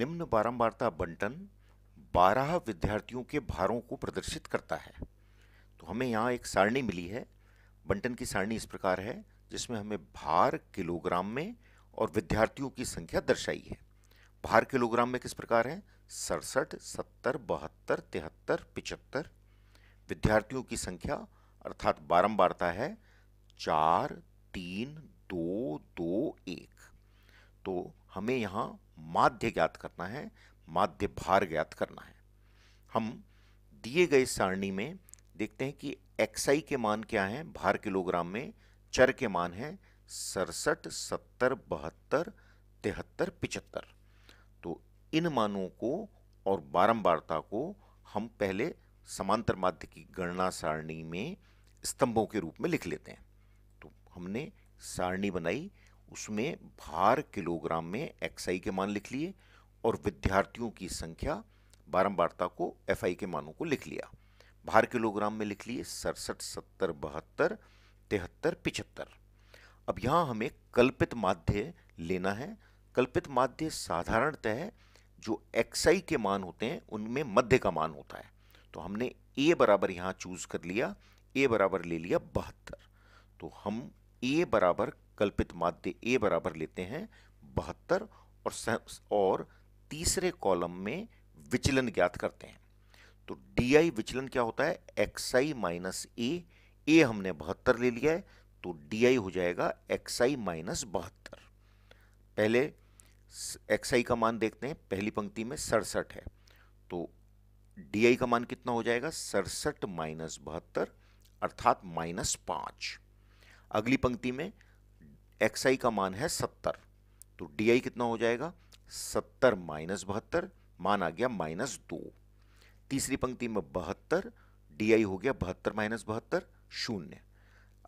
निम्न बारंबारता बंटन बारह विद्यार्थियों के भारों को प्रदर्शित करता है तो हमें यहाँ एक सारणी मिली है बंटन की सारणी इस प्रकार है जिसमें हमें भार किलोग्राम में और विद्यार्थियों की संख्या दर्शाई है भार किलोग्राम में किस प्रकार है सड़सठ सत्तर बहत्तर तिहत्तर पिचहत्तर विद्यार्थियों की संख्या अर्थात बारंबारता है चार तीन दो दो एक तो हमें यहाँ माध्य ज्ञात करना है माध्य भार ज्ञात करना है हम दिए गए सारणी में देखते हैं कि एक्साई के मान क्या हैं भार किलोग्राम में चर के मान हैं सड़सठ सत्तर बहत्तर तिहत्तर पिचहत्तर तो इन मानों को और बारंबारता को हम पहले समांतर माध्य की गणना सारणी में स्तंभों के रूप में लिख लेते हैं तो हमने सारणी बनाई उसमें भार किलोग्राम में एक्स के मान लिख लिए और विद्यार्थियों की संख्या बारंबारता को एफ के मानों को लिख लिया भार किलोग्राम में लिख लिए सड़सठ सत्तर बहत्तर तिहत्तर पिचहत्तर अब यहाँ हमें कल्पित माध्य लेना है कल्पित माध्य साधारणतः जो एक्स के मान होते हैं उनमें मध्य का मान होता है तो हमने ए बराबर यहाँ चूज कर लिया ए बराबर ले लिया बहत्तर तो हम ए बराबर कल्पित माध्य ए बराबर लेते हैं बहत्तर और और तीसरे कॉलम में विचलन ज्ञात करते हैं तो डी आई विचलन क्या होता है एक्स आई माइनस ए ए हमने बहत्तर ले लिया है तो डी आई हो जाएगा एक्स आई माइनस बहत्तर पहले एक्स आई का मान देखते हैं पहली पंक्ति में सड़सठ है तो डी आई का मान कितना हो जाएगा सड़सठ माइनस बहत्तर अर्थात माइनस पांच अगली पंक्ति में एक्स आई का मान है सत्तर तो डी आई कितना हो जाएगा सत्तर माइनस बहत्तर मान आ गया माइनस दो तीसरी पंक्ति में बहत्तर डी आई हो गया बहत्तर माइनस बहत्तर शून्य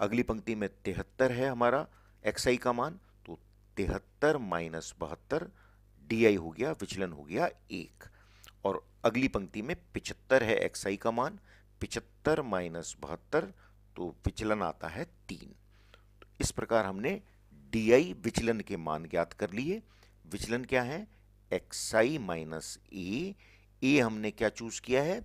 अगली पंक्ति में तिहत्तर है हमारा एक्स आई का मान तो तिहत्तर माइनस बहत्तर डी आई हो गया विचलन हो गया एक और अगली पंक्ति में पिचहत्तर है एक्स आई का मान पिचहत्तर माइनस बहत्तर तो विचलन आता है तीन इस प्रकार हमने डी आई विचलन के मान ज्ञात कर लिए विचलन क्या है एक्स आई माइनस ए ए हमने क्या चूज किया है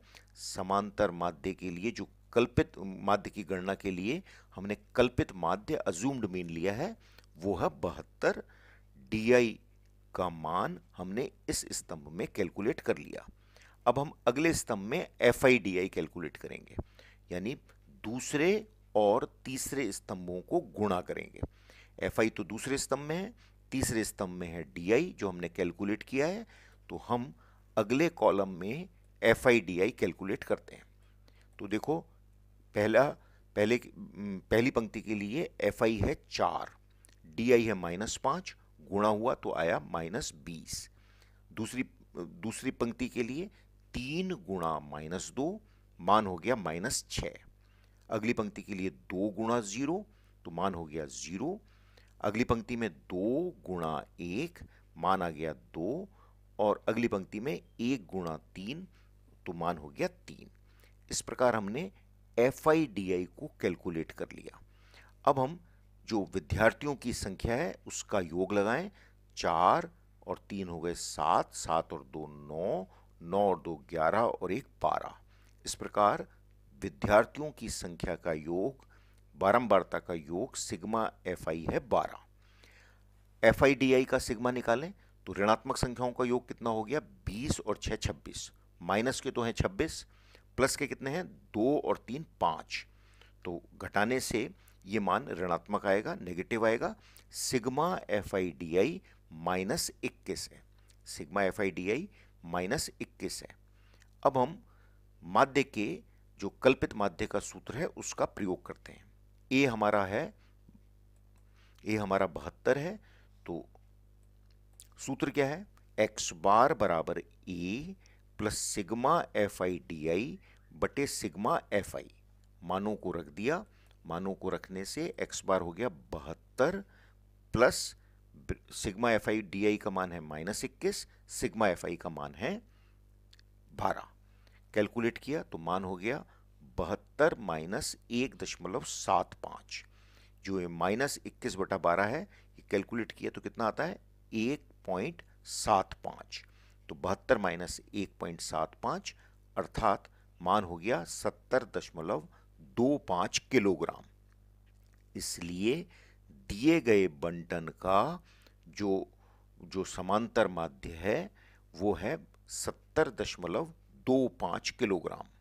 समांतर माध्य के लिए जो कल्पित माध्य की गणना के लिए हमने कल्पित माध्य अजूम्ड मीन लिया है वो है बहत्तर डी आई का मान हमने इस स्तंभ में कैलकुलेट कर लिया अब हम अगले स्तंभ में F I D I calculate करेंगे यानी दूसरे और तीसरे स्तंभों को गुणा करेंगे एफ आई तो दूसरे स्तंभ में है तीसरे स्तंभ में है डी आई जो हमने कैलकुलेट किया है तो हम अगले कॉलम में एफ आई कैलकुलेट करते हैं तो देखो पहला पहले पहली पंक्ति के लिए एफ आई है चार डी आई है माइनस पाँच गुणा हुआ तो आया माइनस बीस दूसरी दूसरी पंक्ति के लिए तीन गुणा माइनस दो मान हो गया माइनस छः अगली पंक्ति के लिए दो गुणा जीरो तो मान हो गया जीरो अगली पंक्ति में दो गुणा एक मान आ गया दो और अगली पंक्ति में एक गुणा तीन तो मान हो गया तीन इस प्रकार हमने एफ आई डी आई को कैलकुलेट कर लिया अब हम जो विद्यार्थियों की संख्या है उसका योग लगाएं चार और तीन हो गए सात सात और दो नौ नौ और दो ग्यारह और एक बारह इस प्रकार विद्यार्थियों की संख्या का योग बारंबारता का योग सिग्मा एफ आई है बारह एफ आई डी आई का सिग्मा निकालें तो ऋणात्मक संख्याओं का योग कितना हो गया बीस और छः छब्बीस माइनस के तो हैं छब्बीस प्लस के कितने हैं दो और तीन पाँच तो घटाने से ये मान ऋणात्मक आएगा नेगेटिव आएगा sigma F I D I minus इक्कीस है sigma F I D I minus इक्कीस है अब हम माध्य के जो कल्पित माध्य का सूत्र है उसका प्रयोग करते हैं ए हमारा है ए हमारा बहत्तर है तो सूत्र क्या है एक्स बार बराबर A plus sigma F I D I बटे सिग्मा एफ आई मानों को रख दिया मानों को रखने से एक्स बार हो गया बहत्तर plus sigma F I D I का मान है माइनस इक्कीस सिग्मा एफ आई का मान है बारह कैलकुलेट किया तो मान हो गया बहत्तर माइनस एक दशमलव सात पाँच जो ये माइनस इक्कीस बटा बारह है ये कैलकुलेट किया तो कितना आता है एक पॉइंट सात पाँच तो बहत्तर माइनस एक पॉइंट सात पाँच अर्थात मान हो गया सत्तर दशमलव दो पाँच किलोग्राम इसलिए दिए गए बंटन का जो जो समांतर माध्य है वो है सत्तर दशमलव दो पाँच किलोग्राम